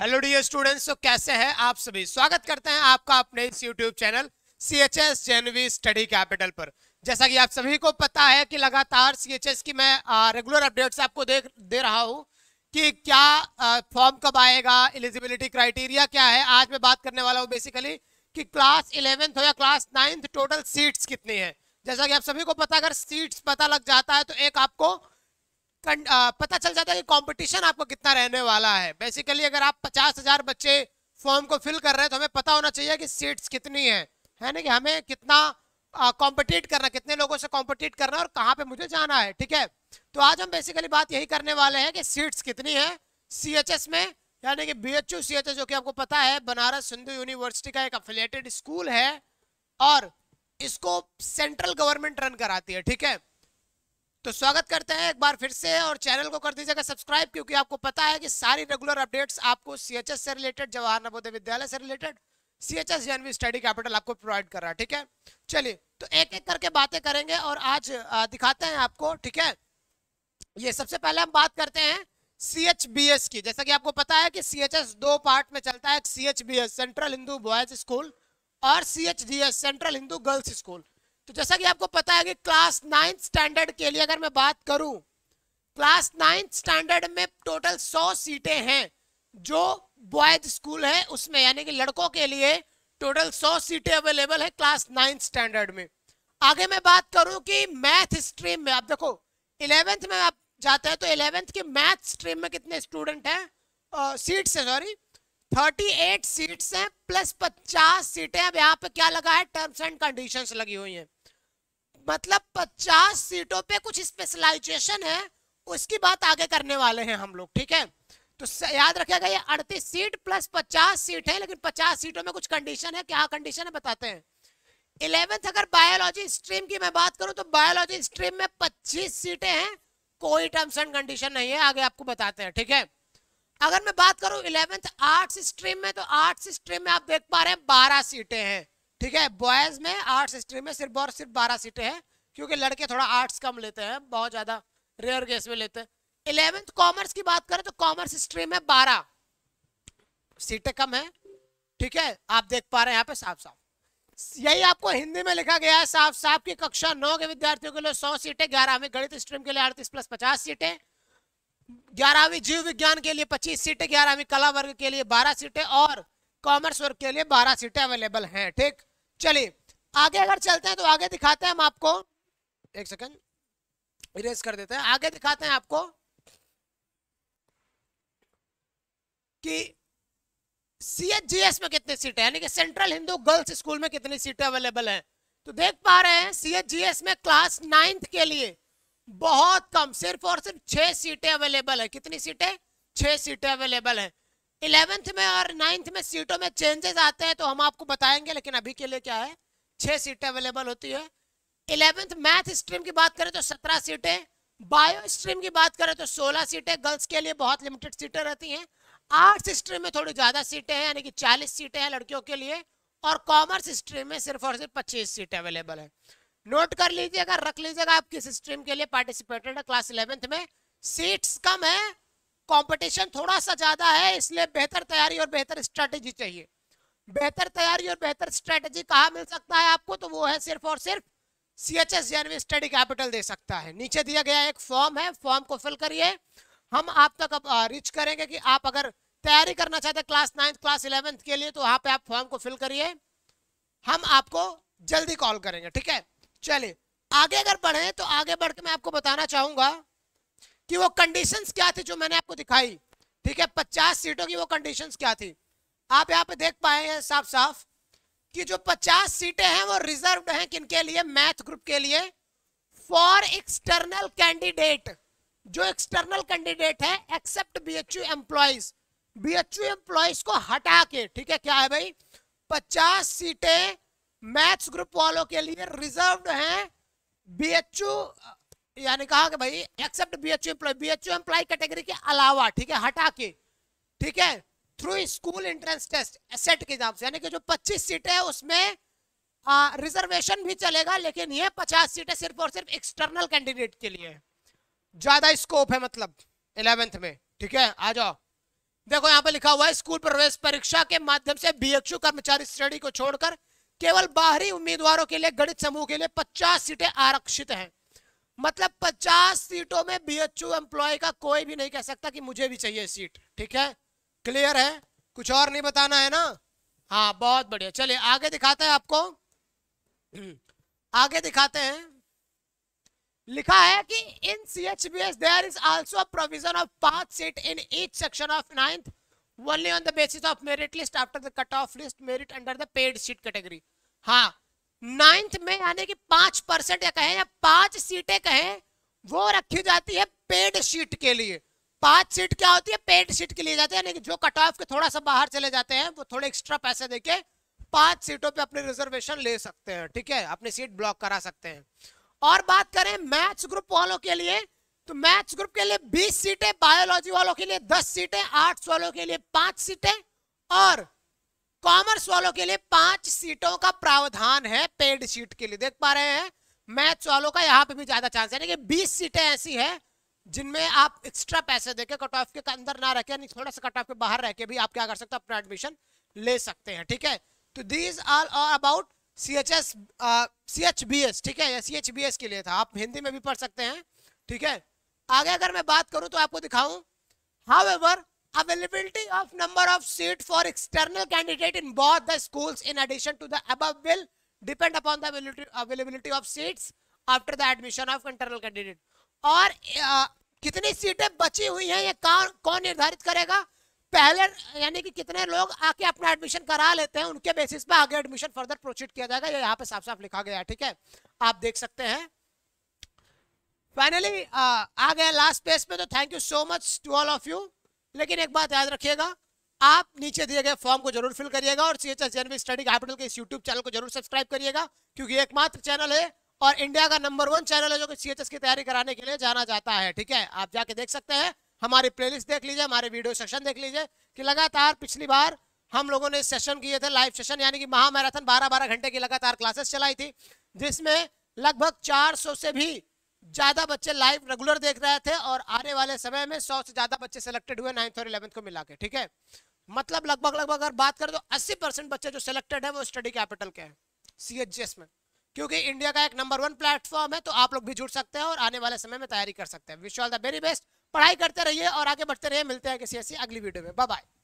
hello dear students तो कैसे हैं आप सभी स्वागत करते हैं आपका अपने इस YouTube channel C H S JNV study capital पर जैसा कि आप सभी को पता है कि लगातार सी एच एस की मैं रेगुलर अपडेट्स आपको देख दे रहा हूँ कि क्या फॉर्म कब आएगा एलिजिबिलिटी क्राइटेरिया क्या है आज मैं बात करने वाला हूँ बेसिकली कि क्लास इलेवेंथ हो या क्लास नाइन्थ टोटल सीट्स कितनी है जैसा कि आप सभी को पता अगर सीट्स पता लग जाता है तो एक आपको पता चल जाता है कि कंपटीशन आपको कितना रहने वाला है बेसिकली अगर आप पचास हजार बच्चे फॉर्म को फिल कर रहे हैं तो हमें पता होना चाहिए कि सीट्स कितनी है है ना कि हमें कितना कॉम्पिटिट करना कितने लोगों से कॉम्पिटिट करना और कहाँ पे मुझे जाना है ठीक है तो आज हम बेसिकली बात यही करने वाले हैं कि सीट्स कितनी है सी में यानी कि बी एच जो कि आपको पता है बनारस हिंदू यूनिवर्सिटी का एक अफिलेटेड स्कूल है और इसको सेंट्रल गवर्नमेंट रन कराती है ठीक है तो स्वागत करते हैं एक बार फिर से और चैनल को कर दीजिएगा सब्सक्राइब क्योंकि आपको पता है कि सारी रेगुलर अपडेट्स आपको सीएचएस से रिलेटेड जवाहर नवोदय विद्यालय से related CHS JNV study capital आपको प्रोवाइड कर रहा है ठीक है चलिए तो एक एक करके बातें करेंगे और आज दिखाते हैं आपको ठीक है ये सबसे पहले हम बात करते हैं सीएचबीएस की जैसा कि आपको पता है कि सीएचएस दो पार्ट में चलता है CHBS central Hindu boys school और CHGS central Hindu girls school तो जैसा कि आपको पता है कि क्लास नाइन्थ स्टैंडर्ड के लिए अगर मैं बात करूं क्लास नाइन्थ स्टैंडर्ड में टोटल सौ सीटें हैं जो बॉयज स्कूल है उसमें यानी कि लड़कों के लिए टोटल सौ सीटें अवेलेबल है क्लास नाइन्थ स्टैंडर्ड में आगे मैं बात करूं कि मैथ स्ट्रीम में आप देखो इलेवेंथ में आप जाते हैं तो इलेवेंथ के मैथ स्ट्रीम में कितने स्टूडेंट हैं सीट्स हैं सॉरी थर्टी एट सीट्स हैं प्लस पचास सीटें अब यहाँ पे क्या लगा है टर्म्स एंड कंडीशंस लगी हुई हैं मतलब 50 सीटों पे कुछ स्पेशलाइजेशन है उसकी बात आगे करने वाले हैं हम लोग ठीक है तो याद रखेगा ये अड़तीस सीट प्लस पचास सीट है लेकिन पचास सीटों में कुछ कंडीशन है क्या कंडीशन है बताते हैं इलेवेंथ अगर बायोलॉजी स्ट्रीम की मैं बात करूं तो बायोलॉजी स्ट्रीम में 25 सीटें हैं कोई टर्म्स एंड कंडीशन नहीं है आगे आपको बताते हैं ठीक है अगर मैं बात करूं इलेवेंथ आर्ट्स स्ट्रीम में तो आर्ट्स स्ट्रीम में आप देख पा रहे हैं बारह सीटें हैं ठीक है बॉयज़ में आर्ट्स हिस्ट्री में सिर्फ और सिर्फ बारह सीटें हैं क्योंकि लड़के थोड़ा आर्ट्स कम लेते हैं बहुत ज़्यादा रेयर केस में लेते हैं इलेवेंथ कॉमर्स की बात करें तो कॉमर्स हिस्ट्री में बारह सीटें कम है ठीक है आप देख पा रहे हैं यहाँ पे साफ साफ यही आपको हिंदी में लिखा गया है साफ साफ की कक्षा नौ के विद्यार्थियों के लिए सौ सीटें ग्यारहवीं गणित स्ट्रीम के लिए अड़तीस प्लस पचास सीटें ग्यारहवीं जीव विज्ञान के लिए पच्चीस सीटें ग्यारहवीं कला वर्ग के लिए बारह सीटें और कॉमर्स वर्ग के लिए बारह सीटें अवेलेबल हैं ठीक चलिए आगे अगर चलते हैं तो आगे दिखाते हैं हम आपको एक सेकंड इरेज कर देते हैं आगे दिखाते हैं आपको कि सीएचजीएस में कितनी सीटें यानी कि सेंट्रल हिंदू गर्ल्स स्कूल में कितनी सीटें अवेलेबल हैं तो देख पा रहे हैं सीएचजीएस में क्लास नाइन्थ के लिए बहुत कम सिर्फ और सिर्फ छह सीटें अवेलेबल है कितनी सीटें छह सीटें अवेलेबल है इलेवेंथ में और नाइन्थ में सीटों में चेंजेस आते हैं तो हम आपको बताएंगे लेकिन अभी के लिए क्या है छः सीटें अवेलेबल होती है इलेवेंथ मैथ स्ट्रीम की बात करें तो सत्रह सीटें बायो स्ट्रीम की बात करें तो सोलह सीटें गर्ल्स के लिए बहुत लिमिटेड सीटें रहती हैं आर्ट्स स्ट्रीम में थोड़ी ज़्यादा सीटें हैं यानी कि चालीस सीटें हैं लड़कियों के लिए और कॉमर्स स्ट्रीम में सिर्फ और सिर्फ पच्चीस सीटें अवेलेबल है नोट कर लीजिएगा रख लीजिएगा आप किस स्ट्रीम के लिए पार्टिसिपेटेड है क्लास इलेवेंथ में सीट्स कम है कंपटीशन थोड़ा सा ज़्यादा है इसलिए बेहतर तैयारी और बेहतर स्ट्रेटेजी चाहिए बेहतर तैयारी और बेहतर स्ट्रेटेजी कहाँ मिल सकता है आपको तो वो है सिर्फ और सिर्फ C H S study capital दे सकता है नीचे दिया गया एक फॉर्म है फॉर्म को फिल करिए हम आप तक रीच करेंगे कि आप अगर तैयारी करना चाहते हैं क्लास नाइन्थ क्लास इलेवेंथ के लिए तो वहाँ पे आप फॉर्म को फिल करिए हम आपको जल्दी कॉल करेंगे ठीक है चलिए आगे अगर बढ़े तो आगे बढ़ के मैं आपको बताना चाहूंगा कि वो कंडीशंस क्या थी जो मैंने आपको दिखाई ठीक है पचास सीटों की वो कंडीशंस क्या थी आप यहाँ पे देख पाए हैं साफ साफ कि जो पचास सीटें हैं वो रिजर्व हैं किनके लिए मैथ ग्रुप के लिए फॉर एक्सटर्नल कैंडिडेट जो एक्सटर्नल कैंडिडेट है except B H BHU employees को हटा के ठीक है क्या है भाई पचास सीटें मैथ्स ग्रुप वालों के लिए रिजर्व हैं बीएचयू यानी कहा कि भाई except BHU employee BHU employee category के अलावा ठीक है हटा के ठीक है through school entrance test set के एग्जाम से यानी कि जो 25 सीटें है उसमें आ, रिजर्वेशन भी चलेगा लेकिन ये 50 सीटें सिर्फ और सिर्फ एक्सटर्नल कैंडिडेट के लिए ज्यादा स्कोप है मतलब इलेवेंथ में ठीक है आ जाओ देखो यहाँ पे लिखा हुआ है स्कूल प्रवेश परीक्षा के माध्यम से बी कर्मचारी श्रेणी को छोड़कर केवल बाहरी उम्मीदवारों के लिए गणित समूह के लिए पचास सीटें आरक्षित हैं मतलब 50 सीटों में बी एच एम्प्लॉय का कोई भी नहीं कह सकता कि मुझे भी चाहिए सीट ठीक है क्लियर है कुछ और नहीं बताना है ना हाँ बहुत बढ़िया चलिए आगे दिखाते हैं आपको आगे दिखाते हैं लिखा है कि in C H B S there is also provision of पांच seat in each section of ninth only on the basis of merit list after the cut off list merit under the paid seat category हाँ ninth में यानी कि पांच percent या कहें या पांच सीटें कहें वो रखी जाती है पेड सीट के लिए पांच सीट क्या होती है पेड सीट के लिए जाते हैं यानी कि जो कट ऑफ के थोड़ा सा बाहर चले जाते हैं वो थोड़े एक्स्ट्रा पैसे देके पांच सीटों पे अपने रिजर्वेशन ले सकते हैं ठीक है अपनी सीट ब्लॉक करा सकते हैं और बात करें मैथ्स ग्रुप वालों के लिए तो मैथ्स ग्रुप के लिए बीस सीटें बायोलॉजी वालों के लिए दस सीटें आर्ट्स वालों के लिए पांच सीटें और कॉमर्स वालों के लिए पांच सीटों का प्रावधान है पेड सीट के लिए देख पा रहे हैं मैथ्स वालों का यहाँ पे भी ज्यादा चांस है यानी बीस सीटें ऐसी है जिनमें आप एक्स्ट्रा पैसे देके कट ऑफ के अंदर ना रखे थोड़ा सा कट ऑफ के बाहर रह के भी आप क्या कर सकते हो अपना एडमिशन ले सकते हैं ठीक है तो these are about C H S C H B S ठीक है सी एच बी एस के लिए था आप हिंदी में भी पढ़ सकते हैं ठीक है आगे अगर मैं बात करूं तो आपको दिखाऊं however availability of number of seat for external candidate in both the schools in addition to the above will depend upon the availability, of seats after the admission of internal candidate or uh, कितनी सीटें बची हुई हैं ये कौन कौन निर्धारित करेगा पहले यानी कि कितने लोग आके अपना एडमिशन करा लेते हैं उनके बेसिस पे आगे एडमिशन फर्दर प्रोसीड किया जाएगा ये यहाँ पे साफ साफ लिखा गया है ठीक है आप देख सकते हैं फाइनली आ गए लास्ट पेज पे तो thank you so much to all of you लेकिन एक बात याद रखिएगा आप नीचे दिए गए फॉर्म को जरूर फिल करिएगा और C H S JNV study capital के इस यूट्यूब चैनल को जरूर सब्सक्राइब करिएगा क्योंकि एकमात्र चैनल है और इंडिया का नंबर वन चैनल है जो कि सी एच एस की तैयारी कराने के लिए जाना जाता है ठीक है आप जाके देख सकते हैं हमारी प्लेलिस्ट देख लीजिए हमारे वीडियो सेशन देख लीजिए कि लगातार पिछली बार हम लोगों ने सेशन किए थे लाइव सेशन यानी कि महामैराथन बारह बारह घंटे की लगातार क्लासेस चलाई थी जिसमें लगभग 400 से भी ज़्यादा बच्चे लाइव रेगुलर देख रहे थे और आने वाले समय में सौ से ज़्यादा बच्चे सेलेक्टेड हुए नाइन्थ और इलेवंथ को मिला के ठीक है मतलब लगभग लगभग अगर बात करें तो अस्सी परसेंट बच्चे जो सिलेक्टेड है वो स्टडी कैपिटल के हैं सी में क्योंकि इंडिया का एक नंबर वन प्लेटफॉर्म है तो आप लोग भी जुड़ सकते हैं और आने वाले समय में तैयारी कर सकते हैं wish all the very best पढ़ाई करते रहिए और आगे बढ़ते रहिए मिलते हैं किसी ऐसी अगली वीडियो में बाय